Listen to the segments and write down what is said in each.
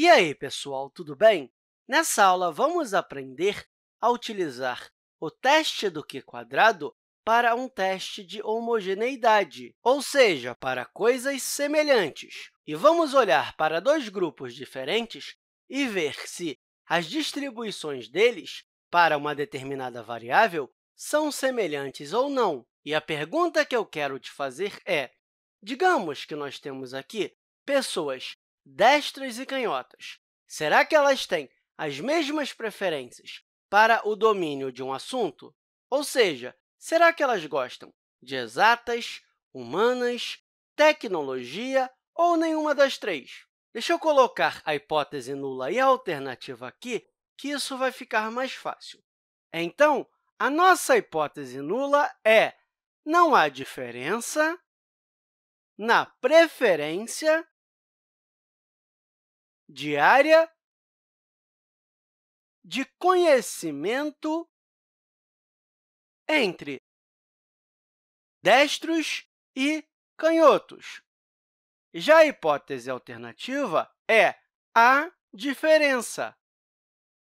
E aí, pessoal, tudo bem? Nessa aula, vamos aprender a utilizar o teste do q² para um teste de homogeneidade, ou seja, para coisas semelhantes. E vamos olhar para dois grupos diferentes e ver se as distribuições deles para uma determinada variável são semelhantes ou não. E a pergunta que eu quero te fazer é, digamos que nós temos aqui pessoas destras e canhotas. Será que elas têm as mesmas preferências para o domínio de um assunto? Ou seja, será que elas gostam de exatas, humanas, tecnologia ou nenhuma das três? Deixa eu colocar a hipótese nula e a alternativa aqui, que isso vai ficar mais fácil. Então, a nossa hipótese nula é não há diferença na preferência diária de conhecimento entre destros e canhotos. Já a hipótese alternativa é a diferença.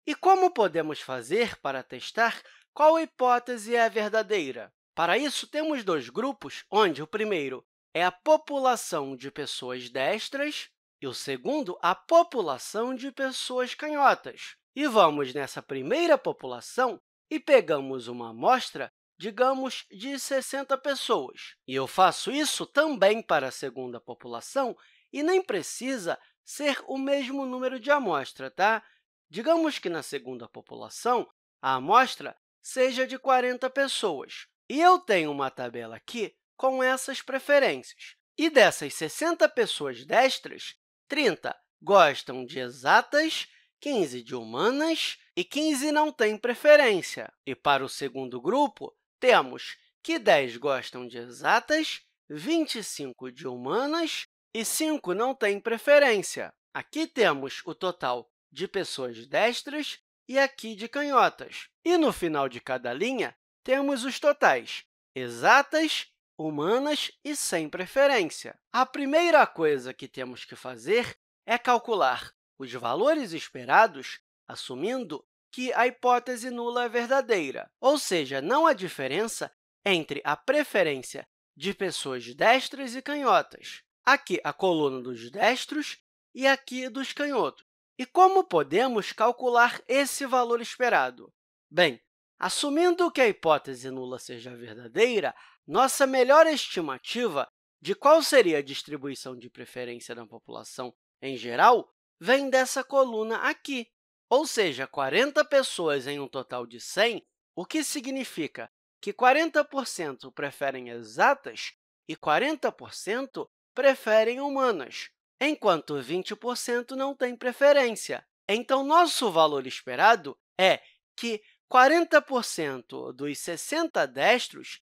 E como podemos fazer para testar qual hipótese é a verdadeira? Para isso, temos dois grupos, onde o primeiro é a população de pessoas destras e o segundo, a população de pessoas canhotas. E vamos nessa primeira população e pegamos uma amostra, digamos, de 60 pessoas. E eu faço isso também para a segunda população e nem precisa ser o mesmo número de amostra, tá? Digamos que na segunda população, a amostra seja de 40 pessoas. E eu tenho uma tabela aqui com essas preferências. E dessas 60 pessoas destras, 30 gostam de exatas, 15 de humanas e 15 não têm preferência. E para o segundo grupo, temos que 10 gostam de exatas, 25 de humanas e 5 não têm preferência. Aqui temos o total de pessoas destras e aqui de canhotas. E no final de cada linha, temos os totais exatas, humanas e sem preferência. A primeira coisa que temos que fazer é calcular os valores esperados, assumindo que a hipótese nula é verdadeira, ou seja, não há diferença entre a preferência de pessoas destras e canhotas. Aqui, a coluna dos destros e aqui dos canhotos. E como podemos calcular esse valor esperado? Bem, assumindo que a hipótese nula seja verdadeira, nossa melhor estimativa de qual seria a distribuição de preferência da população em geral vem dessa coluna aqui, ou seja, 40 pessoas em um total de 100, o que significa que 40% preferem exatas e 40% preferem humanas, enquanto 20% não tem preferência. Então, nosso valor esperado é que 40% dos 60 destros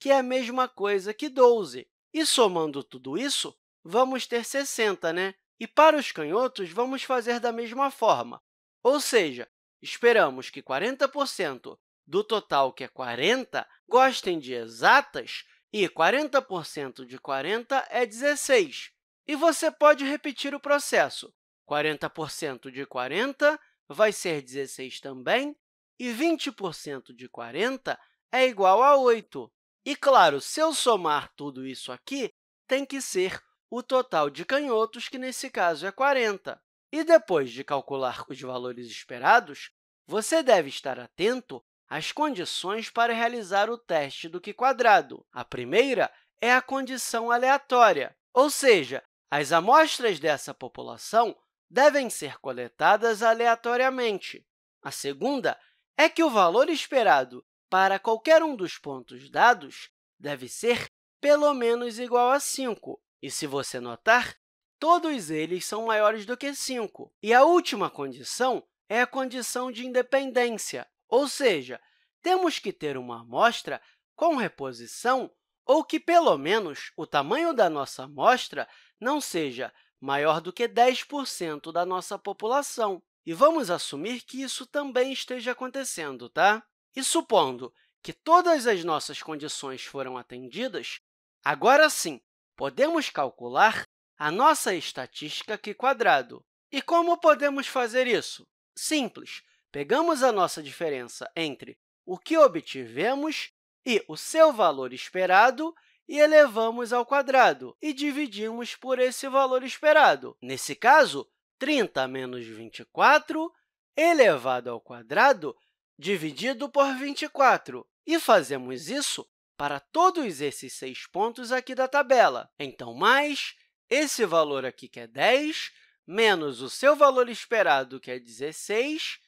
que é a mesma coisa que 12. E somando tudo isso, vamos ter 60, né? E para os canhotos, vamos fazer da mesma forma. Ou seja, esperamos que 40% do total, que é 40, gostem de exatas, e 40% de 40 é 16. E você pode repetir o processo. 40% de 40 vai ser 16 também, e 20% de 40 é igual a 8. E, claro, se eu somar tudo isso aqui, tem que ser o total de canhotos, que nesse caso é 40. E depois de calcular os valores esperados, você deve estar atento às condições para realizar o teste do que quadrado. A primeira é a condição aleatória, ou seja, as amostras dessa população devem ser coletadas aleatoriamente. A segunda é que o valor esperado para qualquer um dos pontos dados deve ser pelo menos igual a 5. E, se você notar, todos eles são maiores do que 5. E a última condição é a condição de independência, ou seja, temos que ter uma amostra com reposição ou que, pelo menos, o tamanho da nossa amostra não seja maior do que 10% da nossa população. E vamos assumir que isso também esteja acontecendo, tá? E supondo que todas as nossas condições foram atendidas, agora sim podemos calcular a nossa estatística aqui quadrado. E como podemos fazer isso? Simples, pegamos a nossa diferença entre o que obtivemos e o seu valor esperado e elevamos ao quadrado e dividimos por esse valor esperado. Nesse caso, 30 menos 24 elevado ao quadrado dividido por 24. E fazemos isso para todos esses seis pontos aqui da tabela. Então, mais esse valor aqui, que é 10, menos o seu valor esperado, que é 16,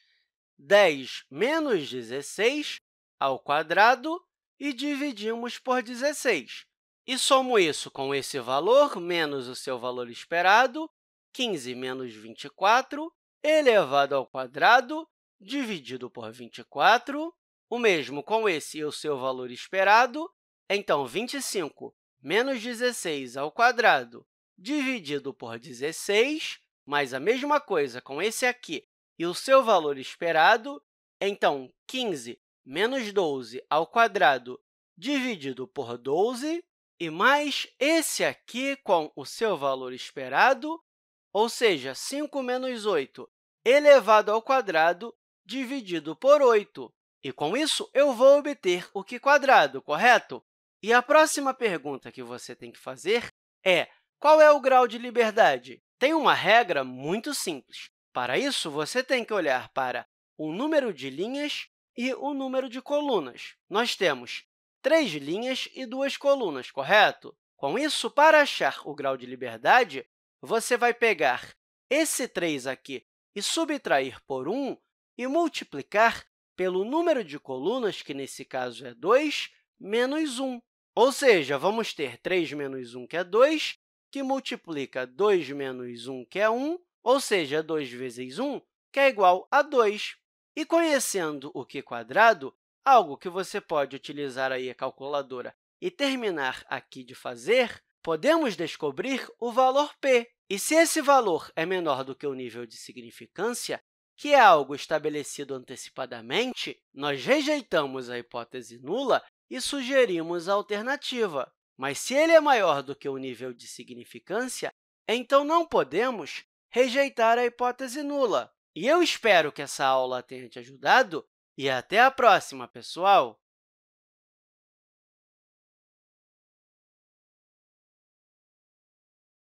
10 menos 16 ao quadrado, e dividimos por 16. E somo isso com esse valor menos o seu valor esperado, 15 menos 24, elevado ao quadrado, dividido por 24, o mesmo com esse e o seu valor esperado. Então, 25 menos 16 ao quadrado dividido por 16, mais a mesma coisa com esse aqui e o seu valor esperado. Então, 15 menos 12 ao quadrado dividido por 12, e mais esse aqui com o seu valor esperado, ou seja, 5 menos 8 elevado ao quadrado dividido por 8. E, com isso, eu vou obter o que quadrado, correto? E a próxima pergunta que você tem que fazer é qual é o grau de liberdade? Tem uma regra muito simples. Para isso, você tem que olhar para o número de linhas e o número de colunas. Nós temos três linhas e duas colunas, correto? Com isso, para achar o grau de liberdade, você vai pegar esse 3 aqui e subtrair por 1 e multiplicar pelo número de colunas, que nesse caso é 2, menos 1. Ou seja, vamos ter 3 menos 1, que é 2, que multiplica 2 menos 1, que é 1, ou seja, 2 vezes 1, que é igual a 2. E conhecendo o q quadrado, algo que você pode utilizar aí a calculadora e terminar aqui de fazer, podemos descobrir o valor p. E se esse valor é menor do que o nível de significância, que é algo estabelecido antecipadamente, nós rejeitamos a hipótese nula e sugerimos a alternativa. Mas se ele é maior do que o nível de significância, então não podemos rejeitar a hipótese nula. E eu espero que essa aula tenha te ajudado e até a próxima, pessoal!